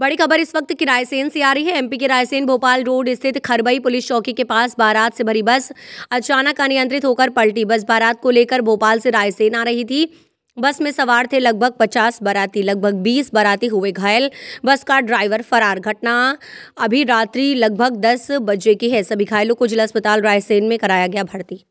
बड़ी खबर इस वक्त किरायसेन से आ रही है एमपी के रायसेन भोपाल रोड स्थित खरबई पुलिस चौकी के पास बारात से भरी बस अचानक अनियंत्रित होकर पलटी बस बारात को लेकर भोपाल से रायसेन आ रही थी बस में सवार थे लगभग 50 बाराती लगभग 20 बाराती हुए घायल बस का ड्राइवर फरार घटना अभी रात्रि लगभग 10 बजे की है सभी घायलों को जिला अस्पताल रायसेन में कराया गया भर्ती